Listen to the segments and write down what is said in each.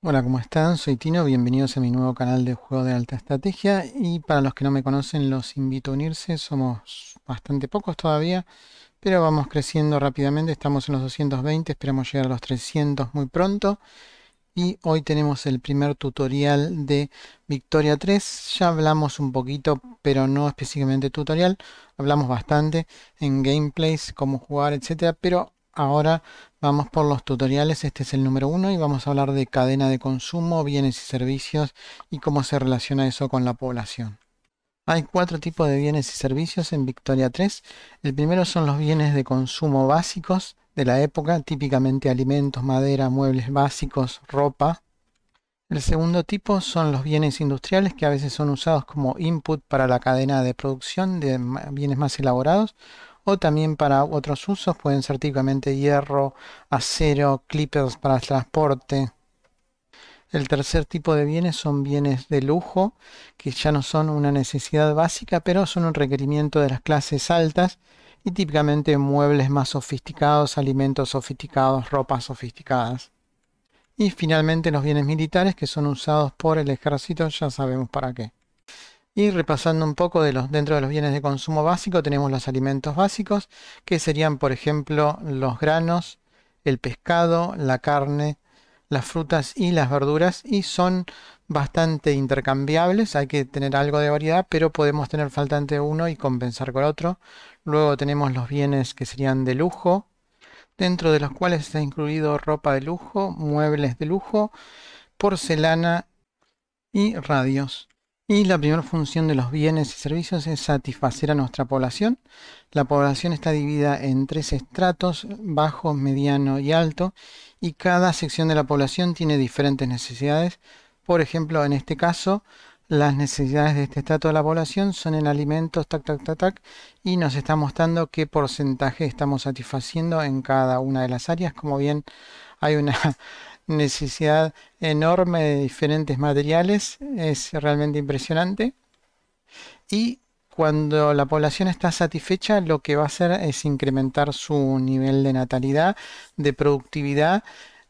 Hola, ¿cómo están? Soy Tino, bienvenidos a mi nuevo canal de juego de alta estrategia y para los que no me conocen los invito a unirse, somos bastante pocos todavía, pero vamos creciendo rápidamente, estamos en los 220, esperamos llegar a los 300 muy pronto y hoy tenemos el primer tutorial de Victoria 3, ya hablamos un poquito, pero no específicamente tutorial, hablamos bastante en gameplays, cómo jugar, etcétera, pero Ahora vamos por los tutoriales, este es el número uno y vamos a hablar de cadena de consumo, bienes y servicios y cómo se relaciona eso con la población. Hay cuatro tipos de bienes y servicios en Victoria 3. El primero son los bienes de consumo básicos de la época, típicamente alimentos, madera, muebles básicos, ropa. El segundo tipo son los bienes industriales que a veces son usados como input para la cadena de producción de bienes más elaborados o también para otros usos, pueden ser típicamente hierro, acero, clippers para transporte. El tercer tipo de bienes son bienes de lujo, que ya no son una necesidad básica, pero son un requerimiento de las clases altas y típicamente muebles más sofisticados, alimentos sofisticados, ropas sofisticadas. Y finalmente los bienes militares que son usados por el ejército, ya sabemos para qué. Y repasando un poco de los, dentro de los bienes de consumo básico, tenemos los alimentos básicos, que serían, por ejemplo, los granos, el pescado, la carne, las frutas y las verduras, y son bastante intercambiables, hay que tener algo de variedad, pero podemos tener faltante uno y compensar con otro. Luego tenemos los bienes que serían de lujo, dentro de los cuales está incluido ropa de lujo, muebles de lujo, porcelana y radios. Y la primera función de los bienes y servicios es satisfacer a nuestra población. La población está dividida en tres estratos, bajo, mediano y alto, y cada sección de la población tiene diferentes necesidades. Por ejemplo, en este caso, las necesidades de este estrato de la población son en alimentos, tac, tac, tac, tac, y nos está mostrando qué porcentaje estamos satisfaciendo en cada una de las áreas. Como bien hay una necesidad enorme de diferentes materiales, es realmente impresionante. Y cuando la población está satisfecha, lo que va a hacer es incrementar su nivel de natalidad, de productividad,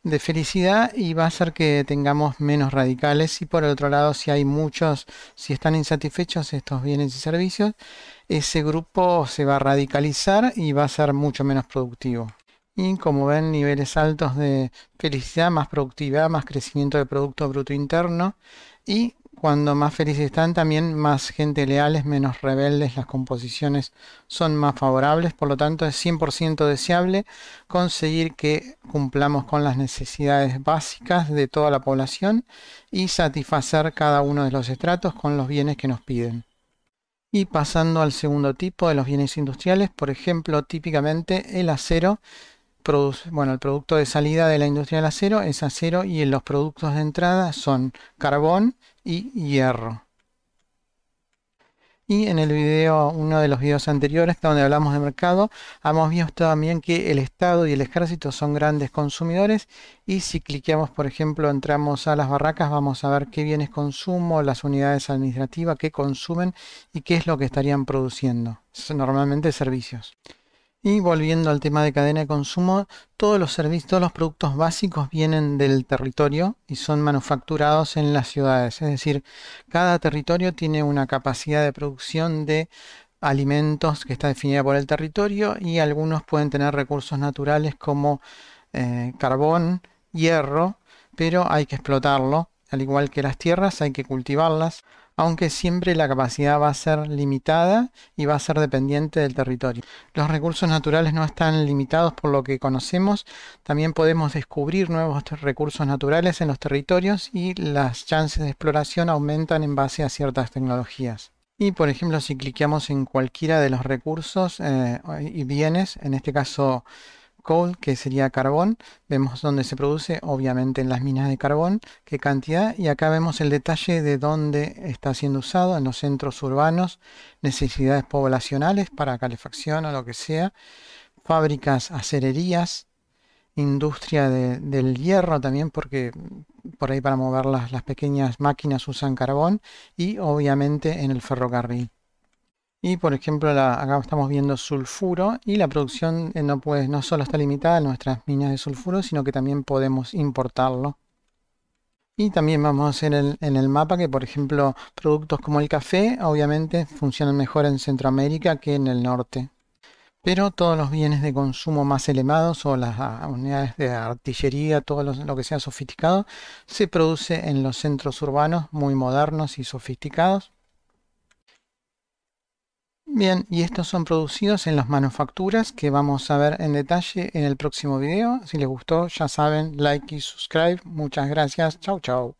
de felicidad y va a hacer que tengamos menos radicales. Y por el otro lado, si hay muchos, si están insatisfechos estos bienes y servicios, ese grupo se va a radicalizar y va a ser mucho menos productivo y como ven niveles altos de felicidad, más productividad, más crecimiento del Producto Bruto Interno y cuando más felices están también más gente leales, menos rebeldes, las composiciones son más favorables, por lo tanto es 100% deseable conseguir que cumplamos con las necesidades básicas de toda la población y satisfacer cada uno de los estratos con los bienes que nos piden. Y pasando al segundo tipo de los bienes industriales, por ejemplo, típicamente el acero bueno, el producto de salida de la industria del acero es acero y los productos de entrada son carbón y hierro. Y en el video, uno de los videos anteriores, donde hablamos de mercado, hemos visto también que el Estado y el Ejército son grandes consumidores. Y si cliqueamos, por ejemplo, entramos a las barracas, vamos a ver qué bienes consumo, las unidades administrativas, qué consumen y qué es lo que estarían produciendo. Normalmente servicios. Y volviendo al tema de cadena de consumo, todos los servicios, todos los productos básicos vienen del territorio y son manufacturados en las ciudades. Es decir, cada territorio tiene una capacidad de producción de alimentos que está definida por el territorio y algunos pueden tener recursos naturales como eh, carbón, hierro, pero hay que explotarlo. Al igual que las tierras, hay que cultivarlas aunque siempre la capacidad va a ser limitada y va a ser dependiente del territorio. Los recursos naturales no están limitados por lo que conocemos, también podemos descubrir nuevos recursos naturales en los territorios y las chances de exploración aumentan en base a ciertas tecnologías. Y por ejemplo, si cliqueamos en cualquiera de los recursos eh, y bienes, en este caso que sería carbón. Vemos dónde se produce, obviamente en las minas de carbón, qué cantidad. Y acá vemos el detalle de dónde está siendo usado, en los centros urbanos, necesidades poblacionales para calefacción o lo que sea, fábricas, acererías, industria del hierro también, porque por ahí para mover las pequeñas máquinas usan carbón, y obviamente en el ferrocarril. Y por ejemplo, la, acá estamos viendo sulfuro y la producción eh, no, pues no solo está limitada a nuestras minas de sulfuro, sino que también podemos importarlo. Y también vamos a hacer en el mapa que, por ejemplo, productos como el café, obviamente, funcionan mejor en Centroamérica que en el norte. Pero todos los bienes de consumo más elevados o las ah, unidades de artillería, todo lo que sea sofisticado, se produce en los centros urbanos muy modernos y sofisticados Bien, y estos son producidos en las manufacturas que vamos a ver en detalle en el próximo video. Si les gustó, ya saben, like y subscribe. Muchas gracias. Chau, chau.